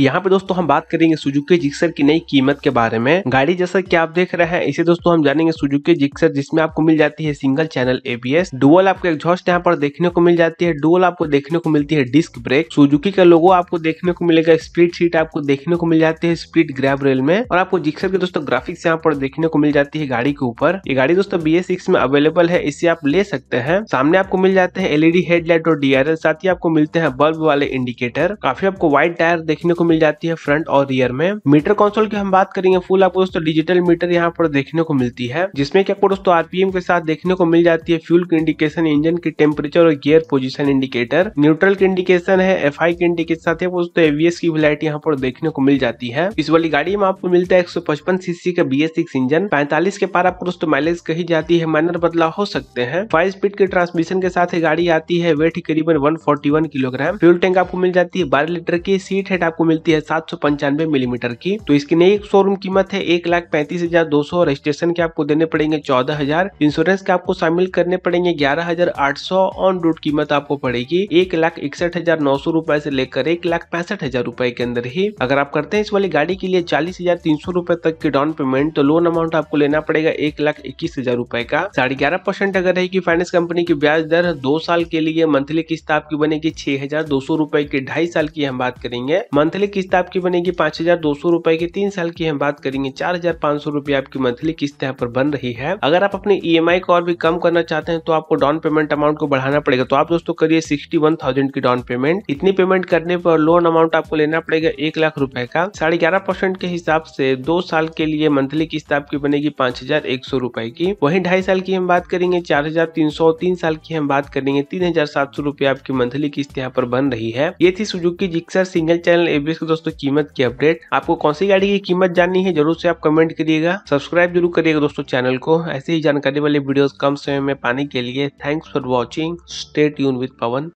यहाँ पे दोस्तों हम बात करेंगे सुजुकी जिक्सर की नई कीमत के बारे में गाड़ी जैसा कि आप देख रहे हैं इसे दोस्तों हम जानेंगे सुजुकी जिक्सर जिसमें आपको मिल जाती है सिंगल चैनल एबीएस डुअल आपको एग्जॉस्ट यहाँ पर देखने को मिल जाती है डुअल आपको देखने को मिलती है डिस्क ब्रेक सुजुकी का लोगो आपको देखने को मिलेगा स्पीड सीट आपको देखने को मिल जाती है स्पीड ग्रैब रेल में और आपको जिक्सर के दोस्तों ग्राफिक्स यहाँ पर देखने को मिल जाती है गाड़ी के ऊपर ये गाड़ी दोस्तों बी में अवेलेबल है इसे आप ले सकते हैं सामने आपको मिल जाते हैं एलईडी हेडलाइट e और डीआरएल साथ ही आपको मिलते हैं बल्ब वाले इंडिकेटर काफी आपको व्हाइट टायर देखने को को मिल जाती है फ्रंट और रियर में मीटर कंसोल की हम बात करेंगे फुल आपको दोस्तों डिजिटल मीटर यहाँ पर देखने को मिलती है जिसमें की आपको दोस्तों आरपीएम के साथ देखने को मिल जाती है फ्यूल की इंडिकेशन इंजन की टेम्परेचर और गियर पोजिशन इंडिकेटर न्यूट्रल की इंडिकेशन है एफ आई के इंडिकेशन साथ दोस्तों एवीएस की लाइट यहाँ पर देखने को मिल जाती है इस वाली गाड़ी में आपको मिलता है 155 सीसी का बी इंजन पैंतालीस के पार आपको दोस्तों माइलेज कही जाती है माइनर बदलाव हो सकते हैं फाइव स्पीड के ट्रांसमिशन के साथ गाड़ी आती है वेट करीबन वन किलोग्राम फ्यूल टैंक आपको मिल जाती है बारह लीटर की सीट हेड आपको मिलती है सात सौ पंचानवे मिलीमीटर की तो इसकी नई शोरूम कीमत है एक लाख पैंतीस हजार दो सौ रजिस्ट्रेशन के आपको देने पड़ेंगे चौदह हजार इंश्योरेंस के आपको शामिल करने पड़ेंगे ग्यारह हजार आठ सौ ऑन रोड कीमत आपको पड़ेगी एक लाख इकसठ हजार नौ सौ रूपए ऐसी लेकर एक लाख पैंसठ हजार रूपए के अंदर ही अगर आप करते हैं इस वाली गाड़ी के लिए चालीस हजार तीन सौ रूपए तक की डाउन पेमेंट तो लोन अमाउंट आपको लेना पड़ेगा एक लाख इक्कीस हजार रूपए का साढ़े ग्यारह परसेंट अगर रहेगी फाइनेंस कंपनी की ब्याज दर दो साल के लिए मंथली किस्त आपकी बनेगी छह हजार दो सौ रूपए की ढाई साल की हम बात करेंगे मंथली मंथली किस्त आपकी बनेगी पांच हजार दो सौ रुपए की तीन साल की हम बात करेंगे चार हजार पांच सौ रुपये आपकी मंथली किस्त यहाँ पर बन रही है अगर आप अपने ई e को और भी कम करना चाहते हैं तो आपको डाउन पेमेंट अमाउंट को बढ़ाना पड़ेगा तो आप दोस्तों करिए सिक्सटी वन थाउजेंड की डाउन पेमेंट इतनी पेमेंट करने पर लोन अमाउंट आपको लेना पड़ेगा एक लाख रूपये का साढ़े ग्यारह परसेंट के हिसाब से दो साल के लिए मंथली किस्त आपकी बनेगी पांच हजार एक सौ रूपए की वही ढाई साल की हम बात करेंगे चार हजार तीन सौ तीन साल की हम बात करेंगे तीन हजार सात सौ रूपये आपकी मंथली किस्त यहाँ पर बन रही है ये थी Suzuki Gixxer single channel AB service की दोस्तों कीमत की अपडेट आपको कौन सी गाड़ी की कीमत जाननी है जरूर से आप कमेंट करिएगा सब्सक्राइब जरूर करिएगा दोस्तों चैनल को ऐसे ही जानकारी वाले वीडियोस कम समय में पाने के लिए थैंक्स फॉर वॉचिंग स्टेट यून विद पवन